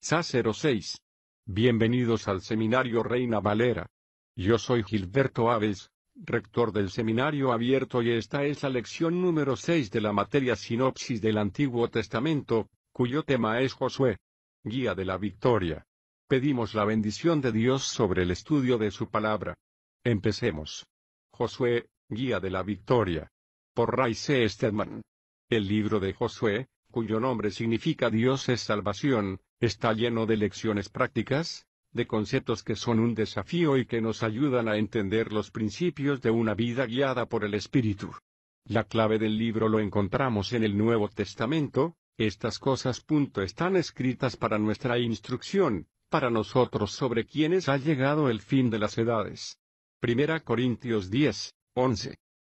sa 6. Bienvenidos al Seminario Reina Valera. Yo soy Gilberto Aves, rector del Seminario Abierto y esta es la lección número 6 de la materia Sinopsis del Antiguo Testamento, cuyo tema es Josué. Guía de la Victoria. Pedimos la bendición de Dios sobre el estudio de su palabra. Empecemos. Josué, Guía de la Victoria. Por Ray C. Stedman. El libro de Josué, cuyo nombre significa Dios es salvación, está lleno de lecciones prácticas, de conceptos que son un desafío y que nos ayudan a entender los principios de una vida guiada por el Espíritu. La clave del libro lo encontramos en el Nuevo Testamento, estas cosas punto están escritas para nuestra instrucción, para nosotros sobre quienes ha llegado el fin de las edades. 1 Corintios 10, 11.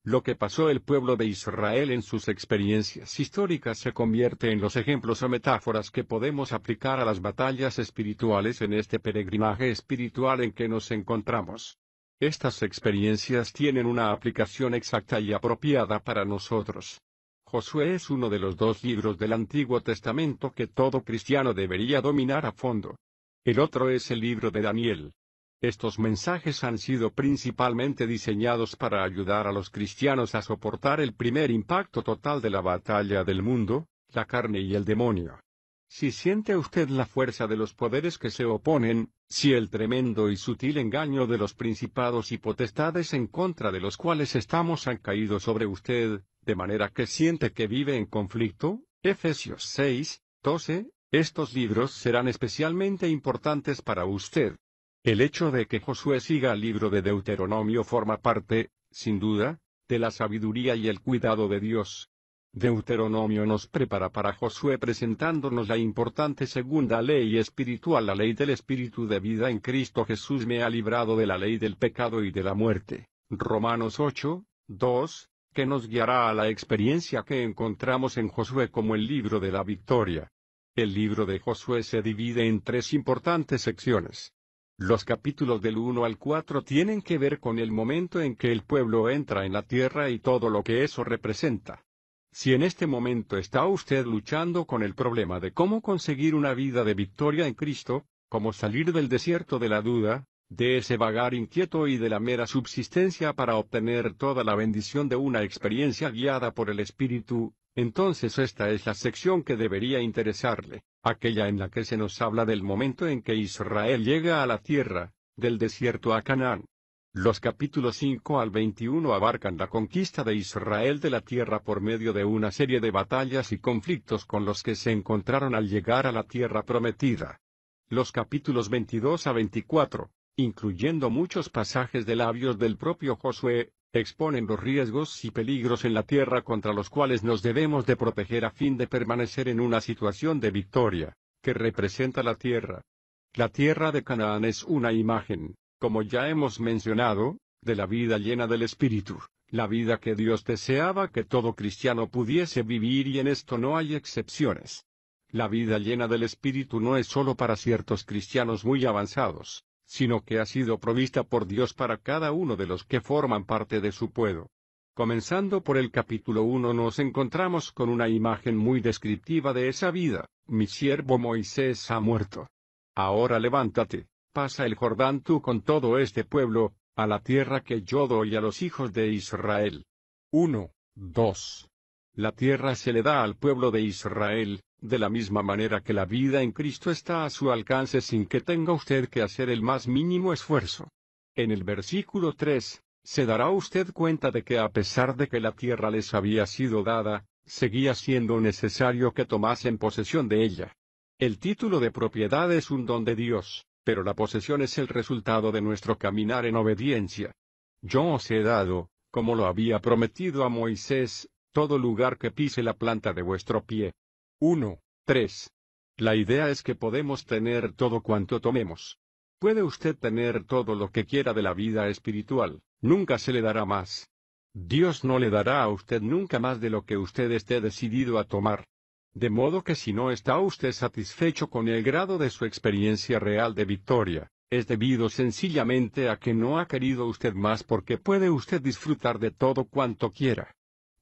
Lo que pasó el pueblo de Israel en sus experiencias históricas se convierte en los ejemplos o metáforas que podemos aplicar a las batallas espirituales en este peregrinaje espiritual en que nos encontramos. Estas experiencias tienen una aplicación exacta y apropiada para nosotros. Josué es uno de los dos libros del Antiguo Testamento que todo cristiano debería dominar a fondo. El otro es el libro de Daniel, estos mensajes han sido principalmente diseñados para ayudar a los cristianos a soportar el primer impacto total de la batalla del mundo, la carne y el demonio. Si siente usted la fuerza de los poderes que se oponen, si el tremendo y sutil engaño de los principados y potestades en contra de los cuales estamos han caído sobre usted, de manera que siente que vive en conflicto, Efesios 6, 12, estos libros serán especialmente importantes para usted. El hecho de que Josué siga el libro de Deuteronomio forma parte, sin duda, de la sabiduría y el cuidado de Dios. Deuteronomio nos prepara para Josué presentándonos la importante segunda ley espiritual, la ley del espíritu de vida en Cristo Jesús me ha librado de la ley del pecado y de la muerte. Romanos 8, 2, que nos guiará a la experiencia que encontramos en Josué como el libro de la victoria. El libro de Josué se divide en tres importantes secciones. Los capítulos del 1 al 4 tienen que ver con el momento en que el pueblo entra en la tierra y todo lo que eso representa. Si en este momento está usted luchando con el problema de cómo conseguir una vida de victoria en Cristo, cómo salir del desierto de la duda, de ese vagar inquieto y de la mera subsistencia para obtener toda la bendición de una experiencia guiada por el Espíritu, entonces esta es la sección que debería interesarle aquella en la que se nos habla del momento en que Israel llega a la tierra, del desierto a Canaán. Los capítulos 5 al 21 abarcan la conquista de Israel de la tierra por medio de una serie de batallas y conflictos con los que se encontraron al llegar a la tierra prometida. Los capítulos 22 a 24, incluyendo muchos pasajes de labios del propio Josué, exponen los riesgos y peligros en la tierra contra los cuales nos debemos de proteger a fin de permanecer en una situación de victoria, que representa la tierra. La tierra de Canaán es una imagen, como ya hemos mencionado, de la vida llena del Espíritu, la vida que Dios deseaba que todo cristiano pudiese vivir y en esto no hay excepciones. La vida llena del Espíritu no es sólo para ciertos cristianos muy avanzados, sino que ha sido provista por Dios para cada uno de los que forman parte de su pueblo. Comenzando por el capítulo 1 nos encontramos con una imagen muy descriptiva de esa vida, mi siervo Moisés ha muerto. Ahora levántate, pasa el Jordán tú con todo este pueblo, a la tierra que yo doy a los hijos de Israel. 1, 2. La tierra se le da al pueblo de Israel, de la misma manera que la vida en Cristo está a su alcance sin que tenga usted que hacer el más mínimo esfuerzo. En el versículo 3, se dará usted cuenta de que a pesar de que la tierra les había sido dada, seguía siendo necesario que tomasen posesión de ella. El título de propiedad es un don de Dios, pero la posesión es el resultado de nuestro caminar en obediencia. Yo os he dado, como lo había prometido a Moisés, todo lugar que pise la planta de vuestro pie. 1. 3. La idea es que podemos tener todo cuanto tomemos. Puede usted tener todo lo que quiera de la vida espiritual, nunca se le dará más. Dios no le dará a usted nunca más de lo que usted esté decidido a tomar. De modo que si no está usted satisfecho con el grado de su experiencia real de victoria, es debido sencillamente a que no ha querido usted más porque puede usted disfrutar de todo cuanto quiera.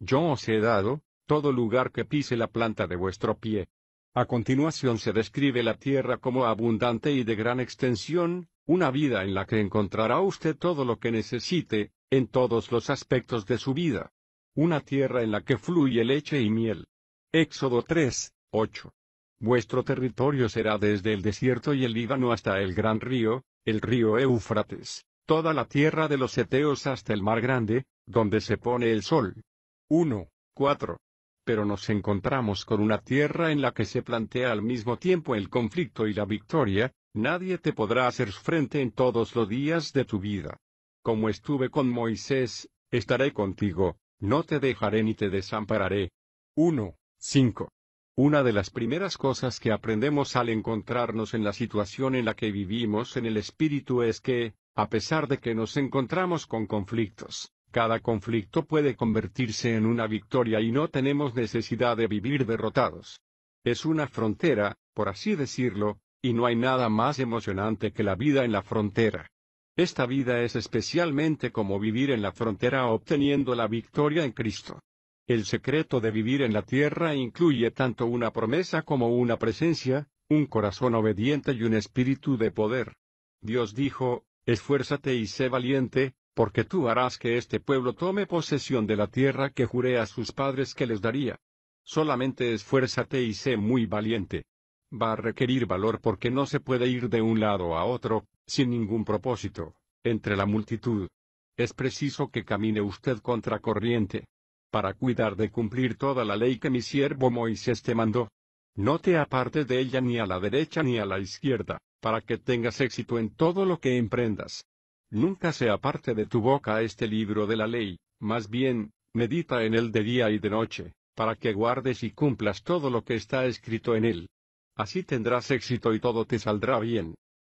Yo os he dado, todo lugar que pise la planta de vuestro pie. A continuación se describe la tierra como abundante y de gran extensión, una vida en la que encontrará usted todo lo que necesite, en todos los aspectos de su vida. Una tierra en la que fluye leche y miel. Éxodo 3, 8. Vuestro territorio será desde el desierto y el Líbano hasta el gran río, el río Éufrates, toda la tierra de los Eteos hasta el mar grande, donde se pone el sol, 1, 4. Pero nos encontramos con una tierra en la que se plantea al mismo tiempo el conflicto y la victoria, nadie te podrá hacer frente en todos los días de tu vida. Como estuve con Moisés, estaré contigo, no te dejaré ni te desampararé. 1, 5. Una de las primeras cosas que aprendemos al encontrarnos en la situación en la que vivimos en el espíritu es que, a pesar de que nos encontramos con conflictos, cada conflicto puede convertirse en una victoria y no tenemos necesidad de vivir derrotados. Es una frontera, por así decirlo, y no hay nada más emocionante que la vida en la frontera. Esta vida es especialmente como vivir en la frontera obteniendo la victoria en Cristo. El secreto de vivir en la tierra incluye tanto una promesa como una presencia, un corazón obediente y un espíritu de poder. Dios dijo, Esfuérzate y sé valiente, porque tú harás que este pueblo tome posesión de la tierra que juré a sus padres que les daría. Solamente esfuérzate y sé muy valiente. Va a requerir valor porque no se puede ir de un lado a otro, sin ningún propósito, entre la multitud. Es preciso que camine usted contra corriente. Para cuidar de cumplir toda la ley que mi siervo Moisés te mandó. No te apartes de ella ni a la derecha ni a la izquierda, para que tengas éxito en todo lo que emprendas. Nunca se aparte de tu boca este libro de la ley, más bien, medita en él de día y de noche, para que guardes y cumplas todo lo que está escrito en él. Así tendrás éxito y todo te saldrá bien.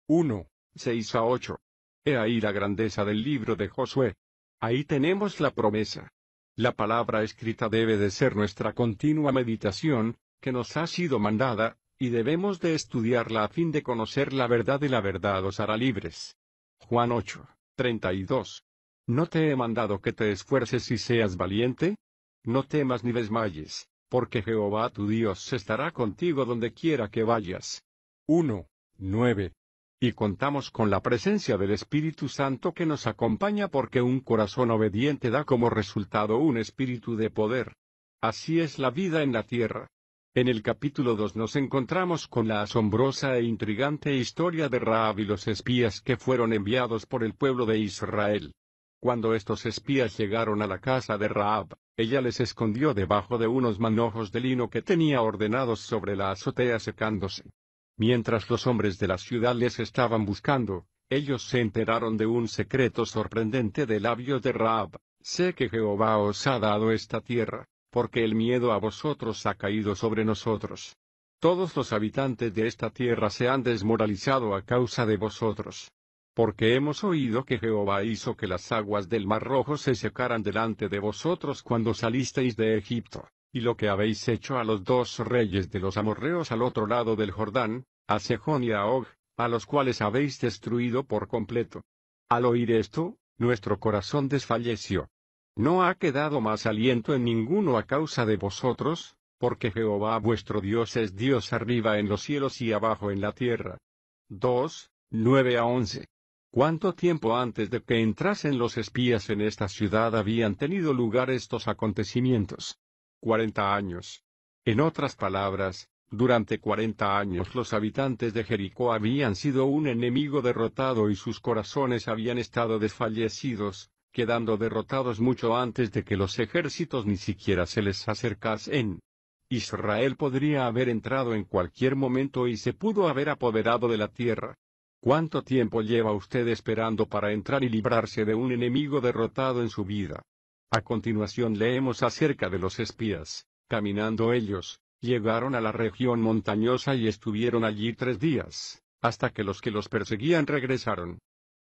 1. 6 a 8. He ahí la grandeza del libro de Josué. Ahí tenemos la promesa. La palabra escrita debe de ser nuestra continua meditación, que nos ha sido mandada, y debemos de estudiarla a fin de conocer la verdad y la verdad os hará libres. Juan 8, 32. ¿No te he mandado que te esfuerces y seas valiente? No temas ni desmayes, porque Jehová tu Dios estará contigo donde quiera que vayas. 1, 9. Y contamos con la presencia del Espíritu Santo que nos acompaña porque un corazón obediente da como resultado un espíritu de poder. Así es la vida en la tierra. En el capítulo 2 nos encontramos con la asombrosa e intrigante historia de Raab y los espías que fueron enviados por el pueblo de Israel. Cuando estos espías llegaron a la casa de Raab, ella les escondió debajo de unos manojos de lino que tenía ordenados sobre la azotea secándose. Mientras los hombres de la ciudad les estaban buscando, ellos se enteraron de un secreto sorprendente de labios de Raab, sé que Jehová os ha dado esta tierra, porque el miedo a vosotros ha caído sobre nosotros. Todos los habitantes de esta tierra se han desmoralizado a causa de vosotros. Porque hemos oído que Jehová hizo que las aguas del Mar Rojo se secaran delante de vosotros cuando salisteis de Egipto, y lo que habéis hecho a los dos reyes de los amorreos al otro lado del Jordán, a Sejón y a Og, a los cuales habéis destruido por completo. Al oír esto, nuestro corazón desfalleció, no ha quedado más aliento en ninguno a causa de vosotros, porque Jehová vuestro Dios es Dios arriba en los cielos y abajo en la tierra. 2, 9 a 11. ¿Cuánto tiempo antes de que entrasen los espías en esta ciudad habían tenido lugar estos acontecimientos? Cuarenta años. En otras palabras, durante cuarenta años los habitantes de Jericó habían sido un enemigo derrotado y sus corazones habían estado desfallecidos, quedando derrotados mucho antes de que los ejércitos ni siquiera se les acercasen. Israel podría haber entrado en cualquier momento y se pudo haber apoderado de la tierra. ¿Cuánto tiempo lleva usted esperando para entrar y librarse de un enemigo derrotado en su vida? A continuación leemos acerca de los espías. Caminando ellos, llegaron a la región montañosa y estuvieron allí tres días, hasta que los que los perseguían regresaron.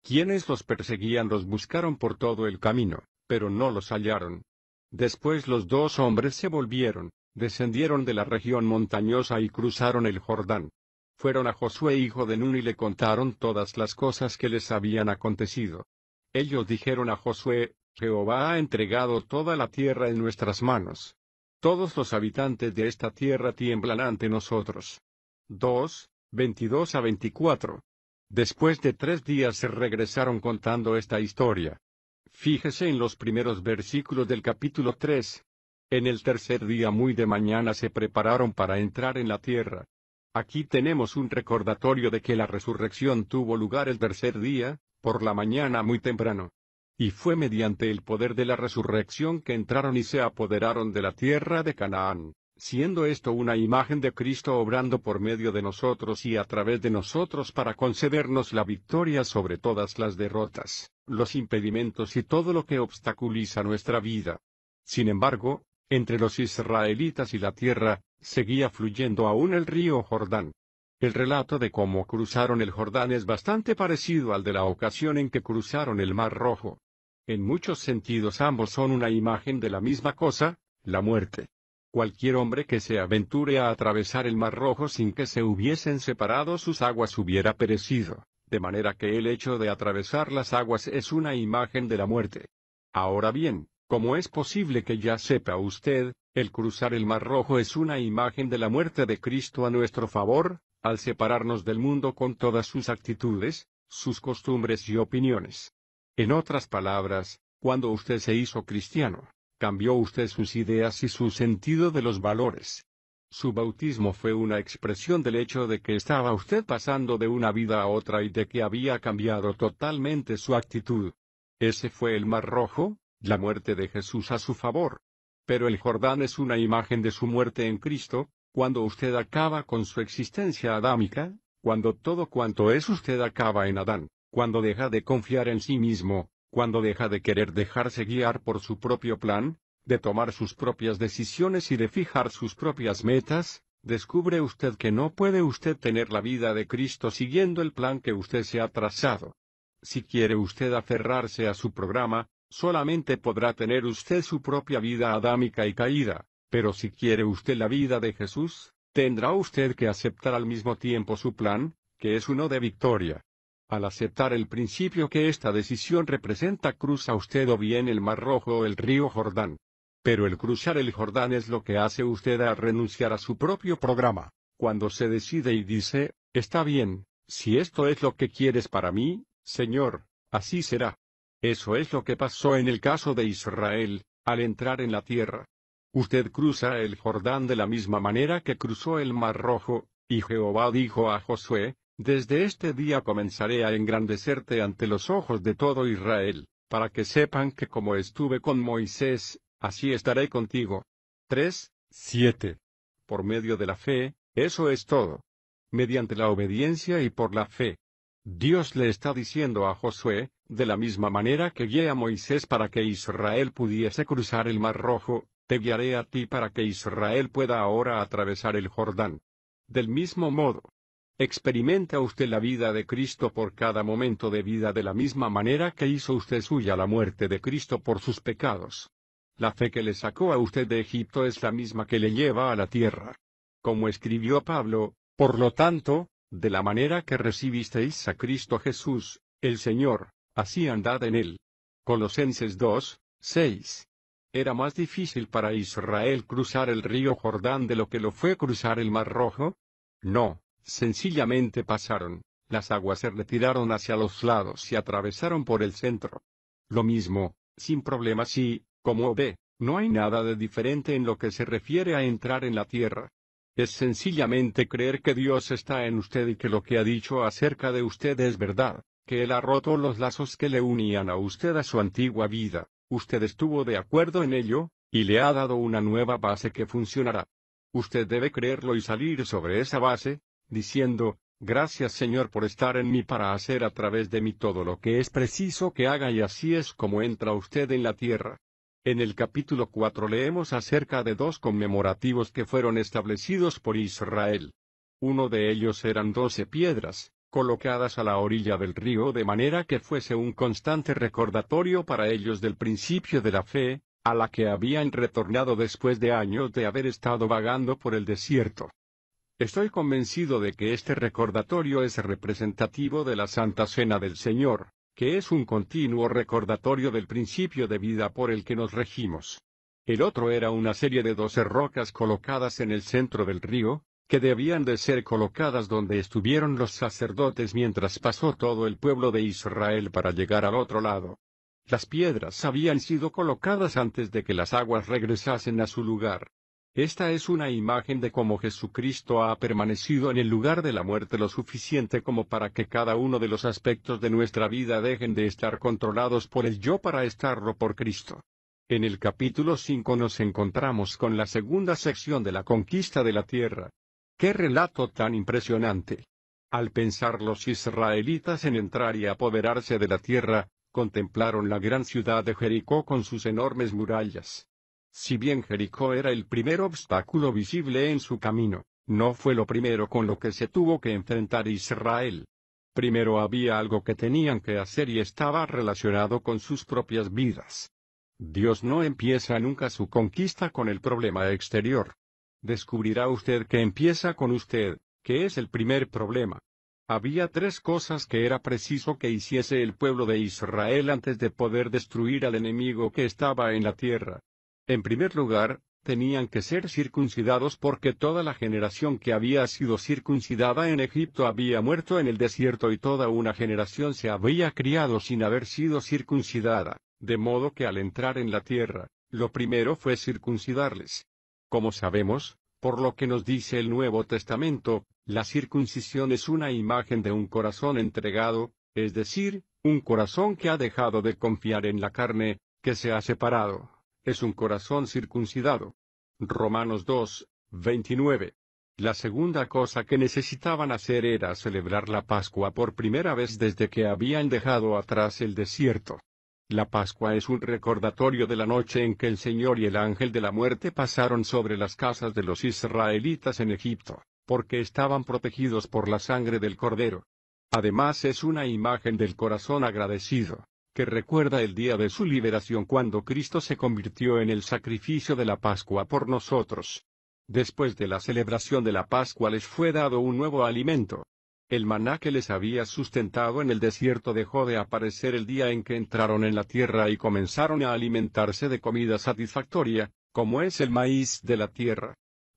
Quienes los perseguían los buscaron por todo el camino, pero no los hallaron. Después los dos hombres se volvieron, descendieron de la región montañosa y cruzaron el Jordán. Fueron a Josué hijo de Nun y le contaron todas las cosas que les habían acontecido. Ellos dijeron a Josué, Jehová ha entregado toda la tierra en nuestras manos. Todos los habitantes de esta tierra tiemblan ante nosotros. 2, 22 a 24. Después de tres días se regresaron contando esta historia. Fíjese en los primeros versículos del capítulo 3. En el tercer día muy de mañana se prepararon para entrar en la tierra. Aquí tenemos un recordatorio de que la resurrección tuvo lugar el tercer día, por la mañana muy temprano. Y fue mediante el poder de la resurrección que entraron y se apoderaron de la tierra de Canaán siendo esto una imagen de Cristo obrando por medio de nosotros y a través de nosotros para concedernos la victoria sobre todas las derrotas, los impedimentos y todo lo que obstaculiza nuestra vida. Sin embargo, entre los israelitas y la tierra, seguía fluyendo aún el río Jordán. El relato de cómo cruzaron el Jordán es bastante parecido al de la ocasión en que cruzaron el Mar Rojo. En muchos sentidos ambos son una imagen de la misma cosa, la muerte. Cualquier hombre que se aventure a atravesar el Mar Rojo sin que se hubiesen separado sus aguas hubiera perecido, de manera que el hecho de atravesar las aguas es una imagen de la muerte. Ahora bien, como es posible que ya sepa usted, el cruzar el Mar Rojo es una imagen de la muerte de Cristo a nuestro favor, al separarnos del mundo con todas sus actitudes, sus costumbres y opiniones. En otras palabras, cuando usted se hizo cristiano, Cambió usted sus ideas y su sentido de los valores. Su bautismo fue una expresión del hecho de que estaba usted pasando de una vida a otra y de que había cambiado totalmente su actitud. Ese fue el mar rojo, la muerte de Jesús a su favor. Pero el Jordán es una imagen de su muerte en Cristo, cuando usted acaba con su existencia adámica, cuando todo cuanto es usted acaba en Adán, cuando deja de confiar en sí mismo, cuando deja de querer dejarse guiar por su propio plan, de tomar sus propias decisiones y de fijar sus propias metas, descubre usted que no puede usted tener la vida de Cristo siguiendo el plan que usted se ha trazado. Si quiere usted aferrarse a su programa, solamente podrá tener usted su propia vida adámica y caída, pero si quiere usted la vida de Jesús, tendrá usted que aceptar al mismo tiempo su plan, que es uno de victoria. Al aceptar el principio que esta decisión representa cruza usted o bien el Mar Rojo o el río Jordán. Pero el cruzar el Jordán es lo que hace usted a renunciar a su propio programa. Cuando se decide y dice, está bien, si esto es lo que quieres para mí, Señor, así será. Eso es lo que pasó en el caso de Israel, al entrar en la tierra. Usted cruza el Jordán de la misma manera que cruzó el Mar Rojo, y Jehová dijo a Josué, desde este día comenzaré a engrandecerte ante los ojos de todo Israel, para que sepan que como estuve con Moisés, así estaré contigo. 3, 7. Por medio de la fe, eso es todo. Mediante la obediencia y por la fe. Dios le está diciendo a Josué, de la misma manera que guié a Moisés para que Israel pudiese cruzar el Mar Rojo, te guiaré a ti para que Israel pueda ahora atravesar el Jordán. Del mismo modo, ¿Experimenta usted la vida de Cristo por cada momento de vida de la misma manera que hizo usted suya la muerte de Cristo por sus pecados? La fe que le sacó a usted de Egipto es la misma que le lleva a la tierra. Como escribió Pablo, por lo tanto, de la manera que recibisteis a Cristo Jesús, el Señor, así andad en él. Colosenses 2, 6. Era más difícil para Israel cruzar el río Jordán de lo que lo fue cruzar el Mar Rojo? No, Sencillamente pasaron, las aguas se retiraron hacia los lados y atravesaron por el centro. Lo mismo, sin problemas y, como ve, no hay nada de diferente en lo que se refiere a entrar en la tierra. Es sencillamente creer que Dios está en usted y que lo que ha dicho acerca de usted es verdad, que Él ha roto los lazos que le unían a usted a su antigua vida, usted estuvo de acuerdo en ello, y le ha dado una nueva base que funcionará. Usted debe creerlo y salir sobre esa base, diciendo, Gracias Señor por estar en mí para hacer a través de mí todo lo que es preciso que haga y así es como entra usted en la tierra. En el capítulo 4 leemos acerca de dos conmemorativos que fueron establecidos por Israel. Uno de ellos eran doce piedras, colocadas a la orilla del río de manera que fuese un constante recordatorio para ellos del principio de la fe, a la que habían retornado después de años de haber estado vagando por el desierto. Estoy convencido de que este recordatorio es representativo de la Santa Cena del Señor, que es un continuo recordatorio del principio de vida por el que nos regimos. El otro era una serie de doce rocas colocadas en el centro del río, que debían de ser colocadas donde estuvieron los sacerdotes mientras pasó todo el pueblo de Israel para llegar al otro lado. Las piedras habían sido colocadas antes de que las aguas regresasen a su lugar. Esta es una imagen de cómo Jesucristo ha permanecido en el lugar de la muerte lo suficiente como para que cada uno de los aspectos de nuestra vida dejen de estar controlados por el yo para estarlo por Cristo. En el capítulo 5 nos encontramos con la segunda sección de la conquista de la tierra. ¡Qué relato tan impresionante! Al pensar los israelitas en entrar y apoderarse de la tierra, contemplaron la gran ciudad de Jericó con sus enormes murallas si bien Jericó era el primer obstáculo visible en su camino, no fue lo primero con lo que se tuvo que enfrentar Israel. Primero había algo que tenían que hacer y estaba relacionado con sus propias vidas. Dios no empieza nunca su conquista con el problema exterior. Descubrirá usted que empieza con usted, que es el primer problema. Había tres cosas que era preciso que hiciese el pueblo de Israel antes de poder destruir al enemigo que estaba en la tierra, en primer lugar, tenían que ser circuncidados porque toda la generación que había sido circuncidada en Egipto había muerto en el desierto y toda una generación se había criado sin haber sido circuncidada, de modo que al entrar en la tierra, lo primero fue circuncidarles. Como sabemos, por lo que nos dice el Nuevo Testamento, la circuncisión es una imagen de un corazón entregado, es decir, un corazón que ha dejado de confiar en la carne, que se ha separado es un corazón circuncidado. Romanos 2, 29. La segunda cosa que necesitaban hacer era celebrar la Pascua por primera vez desde que habían dejado atrás el desierto. La Pascua es un recordatorio de la noche en que el Señor y el ángel de la muerte pasaron sobre las casas de los israelitas en Egipto, porque estaban protegidos por la sangre del Cordero. Además es una imagen del corazón agradecido, que recuerda el día de su liberación cuando Cristo se convirtió en el sacrificio de la Pascua por nosotros. Después de la celebración de la Pascua les fue dado un nuevo alimento. El maná que les había sustentado en el desierto dejó de aparecer el día en que entraron en la tierra y comenzaron a alimentarse de comida satisfactoria, como es el maíz de la tierra.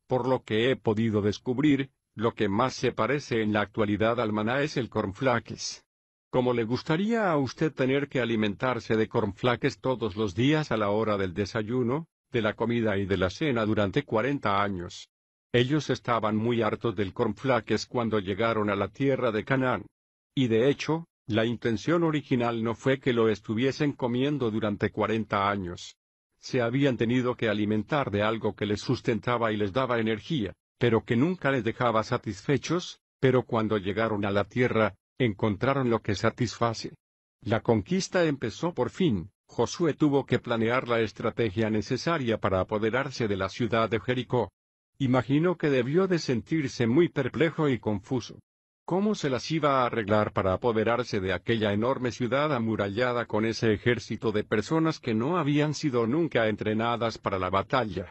Por lo que he podido descubrir, lo que más se parece en la actualidad al maná es el cornflakes. ¿Cómo le gustaría a usted tener que alimentarse de cornflakes todos los días a la hora del desayuno, de la comida y de la cena durante 40 años. Ellos estaban muy hartos del cornflakes cuando llegaron a la tierra de Canaán. Y de hecho, la intención original no fue que lo estuviesen comiendo durante 40 años. Se habían tenido que alimentar de algo que les sustentaba y les daba energía, pero que nunca les dejaba satisfechos, pero cuando llegaron a la tierra, encontraron lo que satisface. La conquista empezó por fin, Josué tuvo que planear la estrategia necesaria para apoderarse de la ciudad de Jericó. Imagino que debió de sentirse muy perplejo y confuso. ¿Cómo se las iba a arreglar para apoderarse de aquella enorme ciudad amurallada con ese ejército de personas que no habían sido nunca entrenadas para la batalla?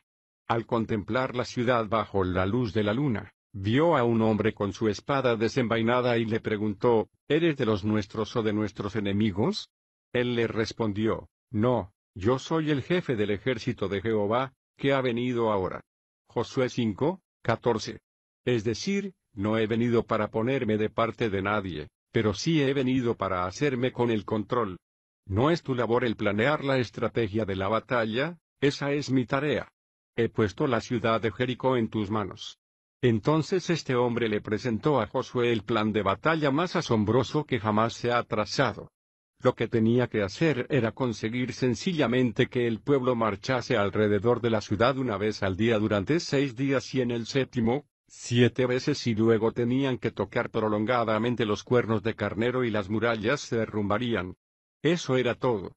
Al contemplar la ciudad bajo la luz de la luna, vio a un hombre con su espada desenvainada y le preguntó, ¿Eres de los nuestros o de nuestros enemigos? Él le respondió, No, yo soy el jefe del ejército de Jehová, que ha venido ahora. Josué 5, 14. Es decir, no he venido para ponerme de parte de nadie, pero sí he venido para hacerme con el control. No es tu labor el planear la estrategia de la batalla, esa es mi tarea. He puesto la ciudad de Jericó en tus manos. Entonces este hombre le presentó a Josué el plan de batalla más asombroso que jamás se ha trazado. Lo que tenía que hacer era conseguir sencillamente que el pueblo marchase alrededor de la ciudad una vez al día durante seis días y en el séptimo, siete veces y luego tenían que tocar prolongadamente los cuernos de carnero y las murallas se derrumbarían. Eso era todo.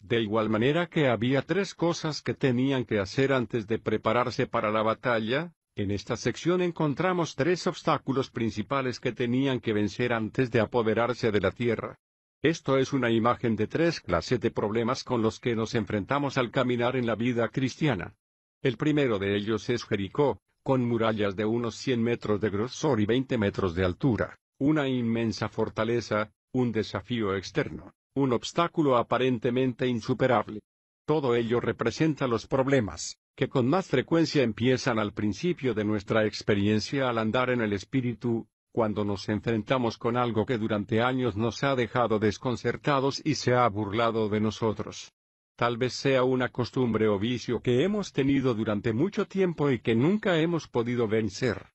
De igual manera que había tres cosas que tenían que hacer antes de prepararse para la batalla, en esta sección encontramos tres obstáculos principales que tenían que vencer antes de apoderarse de la Tierra. Esto es una imagen de tres clases de problemas con los que nos enfrentamos al caminar en la vida cristiana. El primero de ellos es Jericó, con murallas de unos 100 metros de grosor y 20 metros de altura, una inmensa fortaleza, un desafío externo, un obstáculo aparentemente insuperable. Todo ello representa los problemas, que con más frecuencia empiezan al principio de nuestra experiencia al andar en el espíritu, cuando nos enfrentamos con algo que durante años nos ha dejado desconcertados y se ha burlado de nosotros. Tal vez sea una costumbre o vicio que hemos tenido durante mucho tiempo y que nunca hemos podido vencer.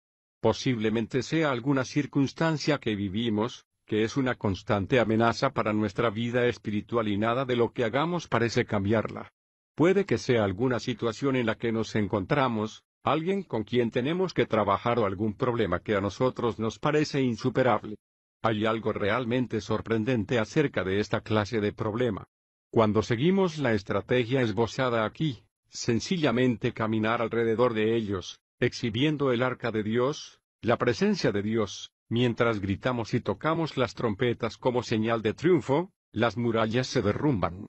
Posiblemente sea alguna circunstancia que vivimos, que es una constante amenaza para nuestra vida espiritual y nada de lo que hagamos parece cambiarla. Puede que sea alguna situación en la que nos encontramos, alguien con quien tenemos que trabajar o algún problema que a nosotros nos parece insuperable. Hay algo realmente sorprendente acerca de esta clase de problema. Cuando seguimos la estrategia esbozada aquí, sencillamente caminar alrededor de ellos, exhibiendo el arca de Dios, la presencia de Dios, mientras gritamos y tocamos las trompetas como señal de triunfo, las murallas se derrumban.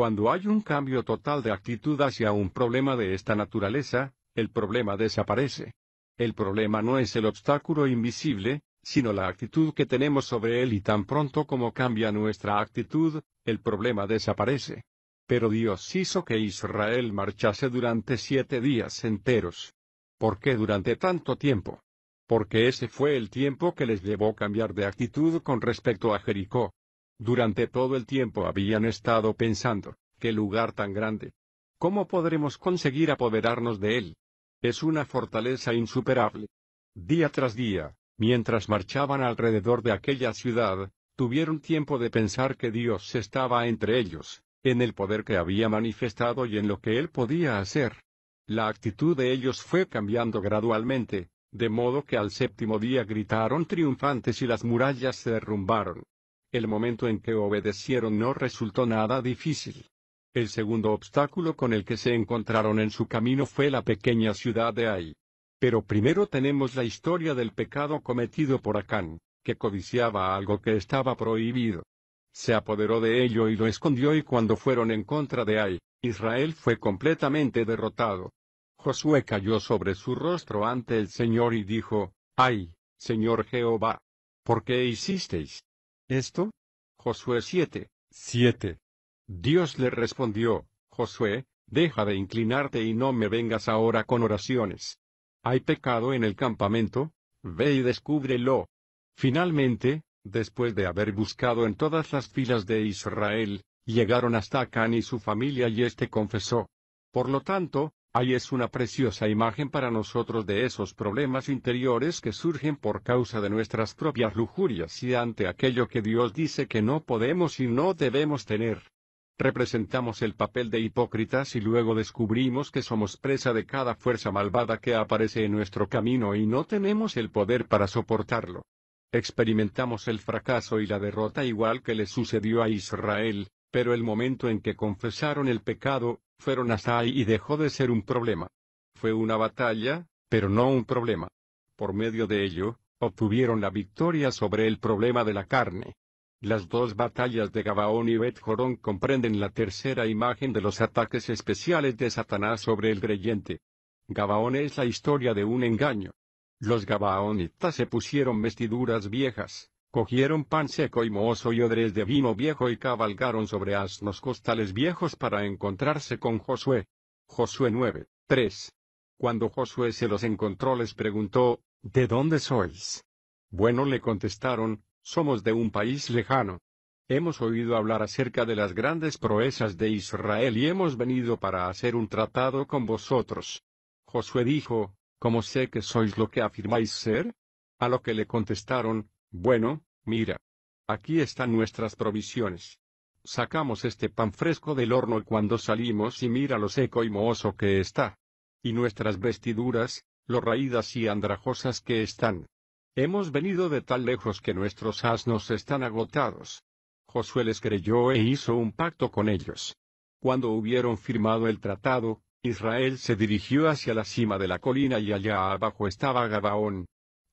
Cuando hay un cambio total de actitud hacia un problema de esta naturaleza, el problema desaparece. El problema no es el obstáculo invisible, sino la actitud que tenemos sobre él y tan pronto como cambia nuestra actitud, el problema desaparece. Pero Dios hizo que Israel marchase durante siete días enteros. ¿Por qué durante tanto tiempo? Porque ese fue el tiempo que les llevó cambiar de actitud con respecto a Jericó. Durante todo el tiempo habían estado pensando, qué lugar tan grande. ¿Cómo podremos conseguir apoderarnos de él? Es una fortaleza insuperable. Día tras día, mientras marchaban alrededor de aquella ciudad, tuvieron tiempo de pensar que Dios estaba entre ellos, en el poder que había manifestado y en lo que él podía hacer. La actitud de ellos fue cambiando gradualmente, de modo que al séptimo día gritaron triunfantes y las murallas se derrumbaron, el momento en que obedecieron no resultó nada difícil. El segundo obstáculo con el que se encontraron en su camino fue la pequeña ciudad de Ai. Pero primero tenemos la historia del pecado cometido por Acán, que codiciaba algo que estaba prohibido. Se apoderó de ello y lo escondió y cuando fueron en contra de Ai, Israel fue completamente derrotado. Josué cayó sobre su rostro ante el Señor y dijo, Ay, Señor Jehová, ¿por qué hicisteis esto? Josué 7, 7. Dios le respondió, Josué, deja de inclinarte y no me vengas ahora con oraciones. ¿Hay pecado en el campamento? Ve y descúbrelo. Finalmente, después de haber buscado en todas las filas de Israel, llegaron hasta Acán y su familia y éste confesó. Por lo tanto, Ahí es una preciosa imagen para nosotros de esos problemas interiores que surgen por causa de nuestras propias lujurias y ante aquello que Dios dice que no podemos y no debemos tener. Representamos el papel de hipócritas y luego descubrimos que somos presa de cada fuerza malvada que aparece en nuestro camino y no tenemos el poder para soportarlo. Experimentamos el fracaso y la derrota igual que le sucedió a Israel, pero el momento en que confesaron el pecado, fueron hasta ahí y dejó de ser un problema. Fue una batalla, pero no un problema. Por medio de ello, obtuvieron la victoria sobre el problema de la carne. Las dos batallas de Gabaón y Bet Jorón comprenden la tercera imagen de los ataques especiales de Satanás sobre el creyente. Gabaón es la historia de un engaño. Los Gabaonitas se pusieron vestiduras viejas, Cogieron pan seco y mohoso y odres de vino viejo y cabalgaron sobre asnos costales viejos para encontrarse con Josué. Josué 9, 3. Cuando Josué se los encontró les preguntó, ¿De dónde sois? Bueno le contestaron, somos de un país lejano. Hemos oído hablar acerca de las grandes proezas de Israel y hemos venido para hacer un tratado con vosotros. Josué dijo, ¿Cómo sé que sois lo que afirmáis ser? A lo que le contestaron, bueno, mira. Aquí están nuestras provisiones. Sacamos este pan fresco del horno cuando salimos y mira lo seco y mohoso que está. Y nuestras vestiduras, lo raídas y andrajosas que están. Hemos venido de tan lejos que nuestros asnos están agotados. Josué les creyó e hizo un pacto con ellos. Cuando hubieron firmado el tratado, Israel se dirigió hacia la cima de la colina y allá abajo estaba Gabaón,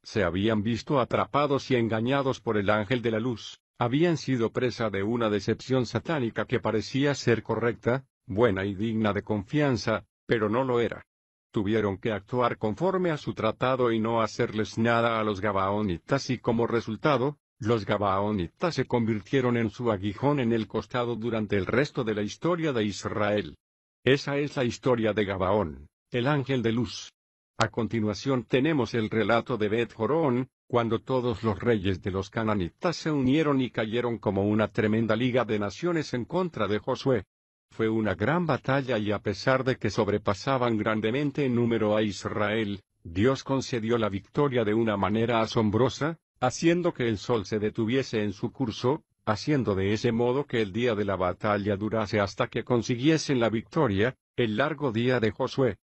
se habían visto atrapados y engañados por el ángel de la luz, habían sido presa de una decepción satánica que parecía ser correcta, buena y digna de confianza, pero no lo era. Tuvieron que actuar conforme a su tratado y no hacerles nada a los Gabaonitas y como resultado, los Gabaonitas se convirtieron en su aguijón en el costado durante el resto de la historia de Israel. Esa es la historia de Gabaón, el ángel de luz. A continuación tenemos el relato de Bet Jorón, cuando todos los reyes de los cananitas se unieron y cayeron como una tremenda liga de naciones en contra de Josué. Fue una gran batalla y a pesar de que sobrepasaban grandemente en número a Israel, Dios concedió la victoria de una manera asombrosa, haciendo que el sol se detuviese en su curso, haciendo de ese modo que el día de la batalla durase hasta que consiguiesen la victoria, el largo día de Josué.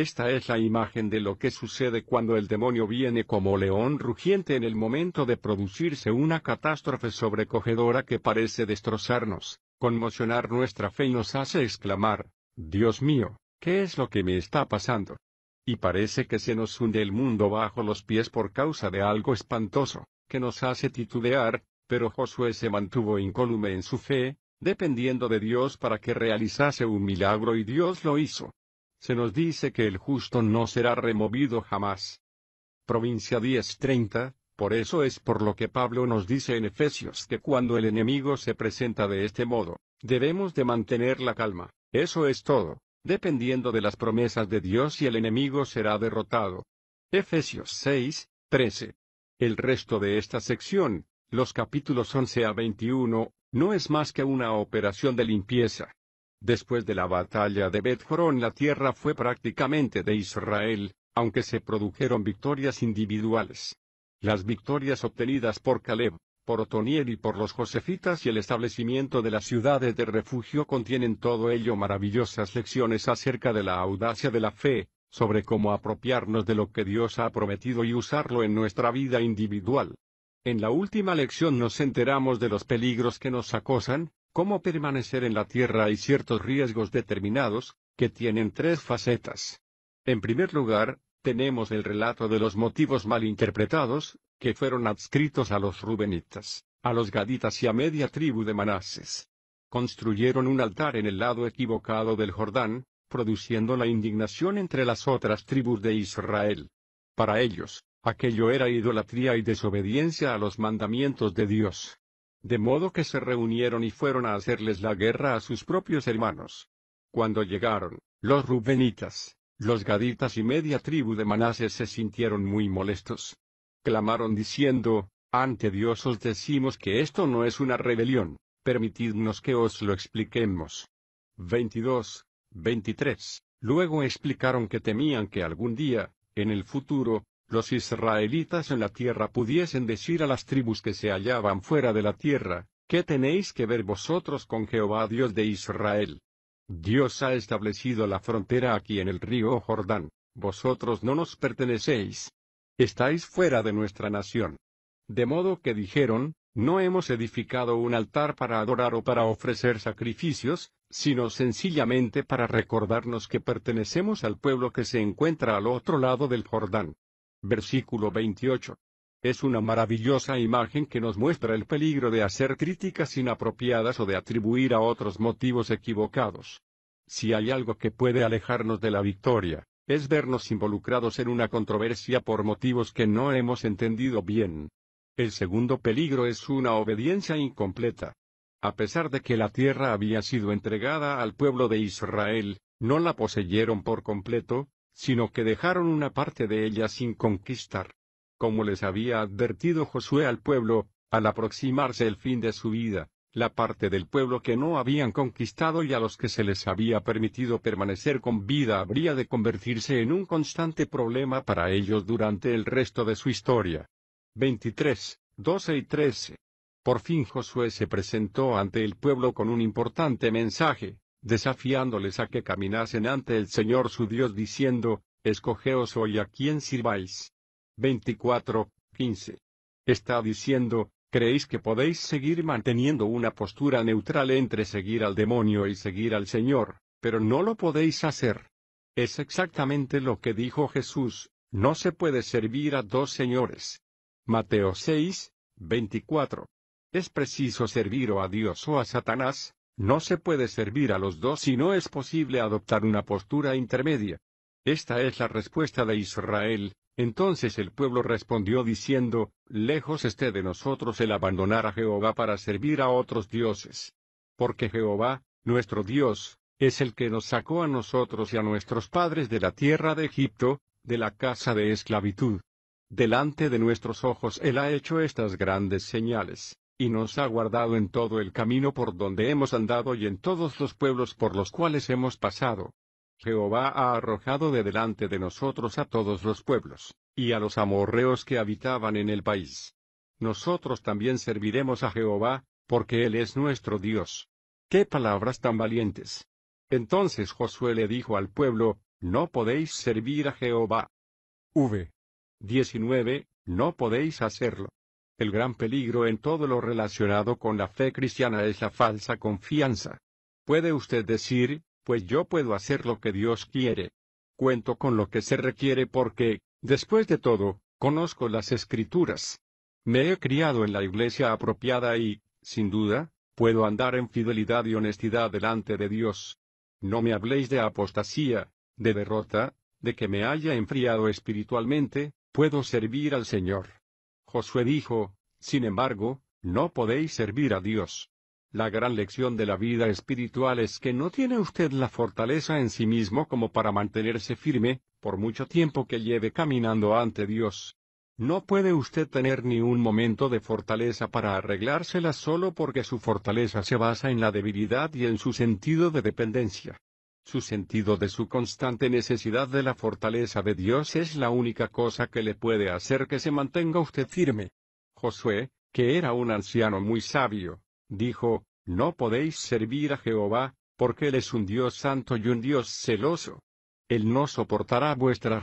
Esta es la imagen de lo que sucede cuando el demonio viene como león rugiente en el momento de producirse una catástrofe sobrecogedora que parece destrozarnos, conmocionar nuestra fe y nos hace exclamar, Dios mío, ¿qué es lo que me está pasando? Y parece que se nos hunde el mundo bajo los pies por causa de algo espantoso, que nos hace titubear, pero Josué se mantuvo incólume en su fe, dependiendo de Dios para que realizase un milagro y Dios lo hizo. Se nos dice que el justo no será removido jamás. Provincia 1030, por eso es por lo que Pablo nos dice en Efesios que cuando el enemigo se presenta de este modo, debemos de mantener la calma, eso es todo, dependiendo de las promesas de Dios y el enemigo será derrotado. Efesios 6, 13. El resto de esta sección, los capítulos 11 a 21, no es más que una operación de limpieza. Después de la batalla de Bet la tierra fue prácticamente de Israel, aunque se produjeron victorias individuales. Las victorias obtenidas por Caleb, por Otoniel y por los josefitas y el establecimiento de las ciudades de refugio contienen todo ello maravillosas lecciones acerca de la audacia de la fe, sobre cómo apropiarnos de lo que Dios ha prometido y usarlo en nuestra vida individual. En la última lección nos enteramos de los peligros que nos acosan, cómo permanecer en la Tierra hay ciertos riesgos determinados, que tienen tres facetas. En primer lugar, tenemos el relato de los motivos interpretados, que fueron adscritos a los rubenitas, a los gaditas y a media tribu de Manases. Construyeron un altar en el lado equivocado del Jordán, produciendo la indignación entre las otras tribus de Israel. Para ellos, aquello era idolatría y desobediencia a los mandamientos de Dios. De modo que se reunieron y fueron a hacerles la guerra a sus propios hermanos. Cuando llegaron, los rubenitas, los gaditas y media tribu de Manases se sintieron muy molestos. Clamaron diciendo, ante Dios os decimos que esto no es una rebelión, permitidnos que os lo expliquemos. 22, 23. Luego explicaron que temían que algún día, en el futuro, los israelitas en la tierra pudiesen decir a las tribus que se hallaban fuera de la tierra, ¿qué tenéis que ver vosotros con Jehová Dios de Israel? Dios ha establecido la frontera aquí en el río Jordán, vosotros no nos pertenecéis. Estáis fuera de nuestra nación. De modo que dijeron, no hemos edificado un altar para adorar o para ofrecer sacrificios, sino sencillamente para recordarnos que pertenecemos al pueblo que se encuentra al otro lado del Jordán, Versículo 28. Es una maravillosa imagen que nos muestra el peligro de hacer críticas inapropiadas o de atribuir a otros motivos equivocados. Si hay algo que puede alejarnos de la victoria, es vernos involucrados en una controversia por motivos que no hemos entendido bien. El segundo peligro es una obediencia incompleta. A pesar de que la tierra había sido entregada al pueblo de Israel, no la poseyeron por completo, sino que dejaron una parte de ella sin conquistar. Como les había advertido Josué al pueblo, al aproximarse el fin de su vida, la parte del pueblo que no habían conquistado y a los que se les había permitido permanecer con vida habría de convertirse en un constante problema para ellos durante el resto de su historia. 23, 12 y 13. Por fin Josué se presentó ante el pueblo con un importante mensaje, desafiándoles a que caminasen ante el Señor su Dios diciendo, Escogeos hoy a quién sirváis. 24, 15. Está diciendo, ¿creéis que podéis seguir manteniendo una postura neutral entre seguir al demonio y seguir al Señor, pero no lo podéis hacer? Es exactamente lo que dijo Jesús, no se puede servir a dos señores. Mateo 6, 24. Es preciso servir o a Dios o a Satanás, no se puede servir a los dos si no es posible adoptar una postura intermedia. Esta es la respuesta de Israel. Entonces el pueblo respondió diciendo, Lejos esté de nosotros el abandonar a Jehová para servir a otros dioses. Porque Jehová, nuestro Dios, es el que nos sacó a nosotros y a nuestros padres de la tierra de Egipto, de la casa de esclavitud. Delante de nuestros ojos Él ha hecho estas grandes señales y nos ha guardado en todo el camino por donde hemos andado y en todos los pueblos por los cuales hemos pasado. Jehová ha arrojado de delante de nosotros a todos los pueblos, y a los amorreos que habitaban en el país. Nosotros también serviremos a Jehová, porque Él es nuestro Dios. ¡Qué palabras tan valientes! Entonces Josué le dijo al pueblo, No podéis servir a Jehová. V. 19. No podéis hacerlo. El gran peligro en todo lo relacionado con la fe cristiana es la falsa confianza. Puede usted decir, pues yo puedo hacer lo que Dios quiere. Cuento con lo que se requiere porque, después de todo, conozco las escrituras. Me he criado en la iglesia apropiada y, sin duda, puedo andar en fidelidad y honestidad delante de Dios. No me habléis de apostasía, de derrota, de que me haya enfriado espiritualmente, puedo servir al Señor. Josué dijo, sin embargo, no podéis servir a Dios. La gran lección de la vida espiritual es que no tiene usted la fortaleza en sí mismo como para mantenerse firme, por mucho tiempo que lleve caminando ante Dios. No puede usted tener ni un momento de fortaleza para arreglársela solo porque su fortaleza se basa en la debilidad y en su sentido de dependencia. Su sentido de su constante necesidad de la fortaleza de Dios es la única cosa que le puede hacer que se mantenga usted firme. Josué, que era un anciano muy sabio, dijo, No podéis servir a Jehová, porque Él es un Dios santo y un Dios celoso. Él no soportará vuestras